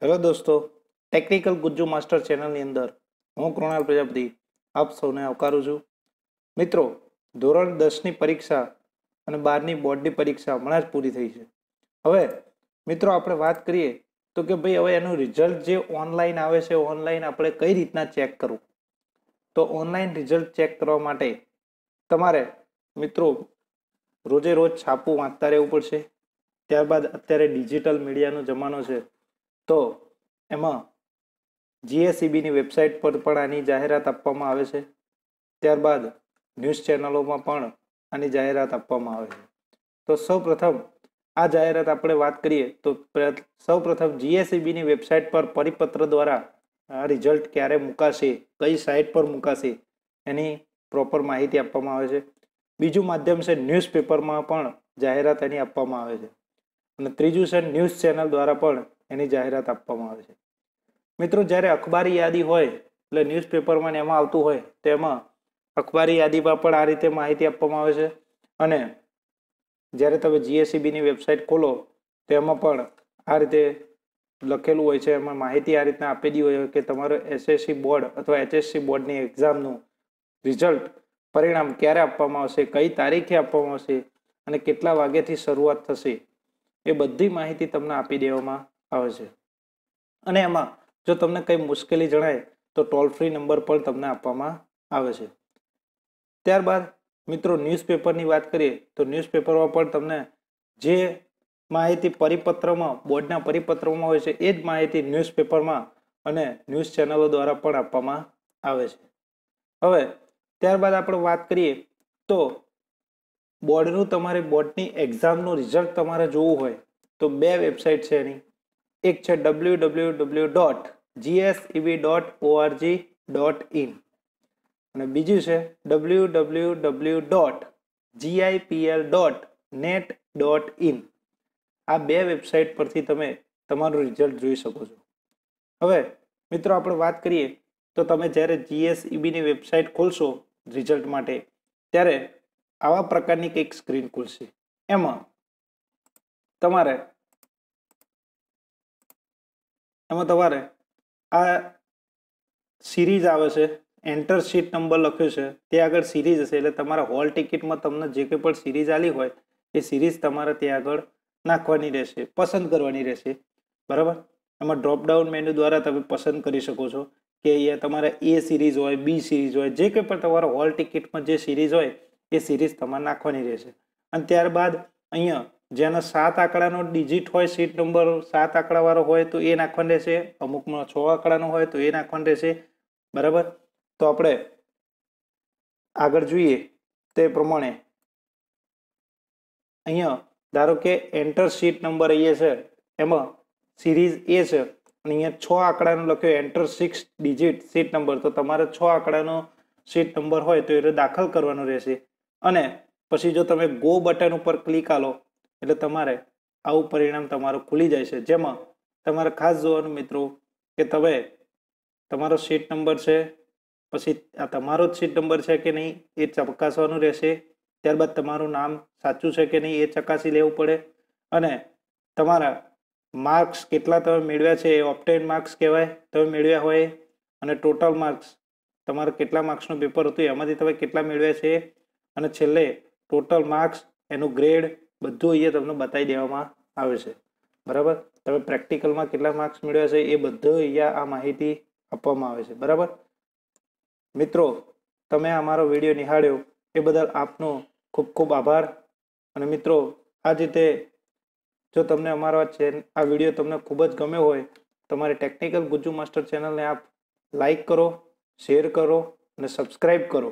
hello દોસ્તો technical Gujju master ચેનલની અંદર હું કૃણાલ પ્રજાપતિ આપ સૌને આવકારું છું મિત્રો ધોરણ દસની પરીક્ષા અને બારની બોર્ડની પરીક્ષા હમણાં જ પૂરી થઈ છે હવે મિત્રો આપણે વાત કરીએ તો કે ભાઈ હવે એનું રિઝલ્ટ જે ઓનલાઈન આવે છે ઓનલાઈન આપણે કઈ રીતના ચેક કરવું તો ઓનલાઈન રિઝલ્ટ ચેક કરવા માટે તમારે મિત્રો રોજે રોજ છાપું વાંચતા રહેવું પડશે ત્યારબાદ અત્યારે ડિજિટલ મીડિયાનો જમાનો છે તો એમાં જીએસઈબીની વેબસાઇટ પર પણ આની જાહેરાત આપવામાં આવે છે ત્યારબાદ ન્યૂઝ ચેનલોમાં પણ આની જાહેરાત આપવામાં આવે છે તો સૌપ્રથમ આ જાહેરાત આપણે વાત કરીએ તો સૌપ્રથમ જીએસસીબીની વેબસાઇટ પર પરિપત્ર દ્વારા આ રિઝલ્ટ ક્યારે મૂકાશે કઈ સાઇટ પર મૂકાશે એની પ્રોપર માહિતી આપવામાં આવે છે બીજું માધ્યમ છે ન્યૂઝપેપરમાં પણ જાહેરાત એની આપવામાં આવે છે અને ત્રીજું છે ન્યૂઝ ચેનલ દ્વારા પણ એની જાહેરાત આપવામાં આવે છે મિત્રો જ્યારે અખબારી યાદી હોય એટલે ન્યૂઝપેપરમાં એમાં આવતું હોય તેમાં અખબારી યાદીમાં પણ આ રીતે માહિતી આપવામાં આવે છે અને જ્યારે તમે જીએસસીબીની વેબસાઇટ ખોલો તેમાં પણ આ રીતે લખેલું હોય છે એમાં માહિતી આ રીતના આપેલી હોય કે તમારો એસએસસી બોર્ડ અથવા એચએસસી બોર્ડની એક્ઝામનું રિઝલ્ટ પરિણામ ક્યારે આપવામાં આવશે કઈ તારીખે આપવામાં આવશે અને કેટલા વાગ્યાથી શરૂઆત થશે એ બધી માહિતી તમને આપી દેવામાં આવે છે અને એમાં જો તમને કંઈ મુશ્કેલી જણાય તો ટોલ ફ્રી નંબર પણ તમને આપવામાં આવે છે ત્યારબાદ મિત્રો ન્યૂઝપેપરની વાત કરીએ તો ન્યૂઝપેપરમાં પણ તમને જે માહિતી પરિપત્રમાં બોર્ડના પરિપત્રમાં હોય છે એ જ માહિતી ન્યૂઝપેપરમાં અને ન્યૂઝ ચેનલો દ્વારા પણ આપવામાં આવે છે હવે ત્યારબાદ આપણે વાત કરીએ તો બોર્ડનું તમારે બોર્ડની એક્ઝામનું રિઝલ્ટ તમારે જોવું હોય તો બે વેબસાઇટ છે એની એક છે W W W dot GSEB dot ORG dot in અને બીજું છે W W W dot GIPL dot net dot in આ બે વેબસાઇટ પરથી તમે તમારું રિઝલ્ટ જોઈ શકો છો હવે મિત્રો આપણે વાત કરીએ તો તમે જ્યારે જીએસઈબીની વેબસાઇટ ખોલશો રિઝલ્ટ માટે ત્યારે આવા પ્રકારની કંઈક સ્ક્રીન ખુલશે એમાં તમારે એમાં તમારે આ સિરીઝ આવે છે એન્ટર શીટ નંબર લખ્યો છે તે આગળ સિરીઝ હશે એટલે તમારા હોલ ટિકિટમાં તમને જે કંઈ પણ સિરીઝ આવી હોય એ સિરીઝ તમારે ત્યાં આગળ નાખવાની રહેશે પસંદ કરવાની રહેશે બરાબર એમાં ડ્રોપડાઉન મેનુ દ્વારા તમે પસંદ કરી શકો છો કે અહીંયા તમારે એ સિરીઝ હોય બી સિરીઝ હોય જે કંઈ પણ તમારા હોલ ટિકિટમાં જે સિરીઝ હોય એ સિરીઝ તમારે નાખવાની રહેશે અને ત્યારબાદ અહીંયા જેના સાત આંકડાનો ડિજિટ હોય સીટ નંબર સાત આંકડાવાળો હોય તો એ નાખવાનું રહેશે અમુકમાં છ આંકડાનો હોય તો એ નાખવાનું રહેશે બરાબર તો આપણે આગળ જોઈએ તે પ્રમાણે અહીંયા ધારો કે એન્ટર સીટ નંબર અહીંયા છે એમાં સિરીઝ એ છે અને અહીંયા છ આંકડાનો લખ્યો enter six digit seat number તો તમારે છ આંકડાનો સીટ નંબર હોય તો એ દાખલ કરવાનો રહેશે અને પછી જો તમે ગો બટન ઉપર ક્લિક આલો એટલે તમારે આવું પરિણામ તમારું ખુલી જાય છે જેમાં તમારે ખાસ જોવાનું મિત્રો કે તમે તમારો સીટ નંબર છે પછી આ તમારો જ સીટ નંબર છે કે નહીં એ ચકાસવાનું રહેશે ત્યારબાદ તમારું નામ સાચું છે કે નહીં એ ચકાસી લેવું પડે અને તમારા માર્ક્સ કેટલા તમે મેળવ્યા છે એ ઓપ્ટેન માર્ક્સ કહેવાય તમે મેળવ્યા હોય અને ટોટલ માર્ક્સ તમારે કેટલા માર્ક્સનું પેપર હતું એમાંથી તમે કેટલા મેળવ્યા છે અને છેલ્લે ટોટલ માર્ક્સ એનું ગ્રેડ બધું અહીંયા તમને બતાવી દેવામાં આવે છે બરાબર તમે પ્રેક્ટિકલમાં કેટલા માર્ક્સ મેળવ્યા છે એ બધું અહીંયા આ માહિતી આપવામાં આવે છે બરાબર મિત્રો તમે અમારો વિડીયો નિહાળ્યો એ બદલ આપનો ખૂબ ખૂબ આભાર અને મિત્રો આ જ રીતે જો તમને અમારો આ વિડીયો તમને ખૂબ જ ગમ્યો હોય તમારે ટેકનિકલ ગુજુ માસ્ટર ચેનલને આપ લાઈક કરો શેર કરો અને સબસ્ક્રાઈબ કરો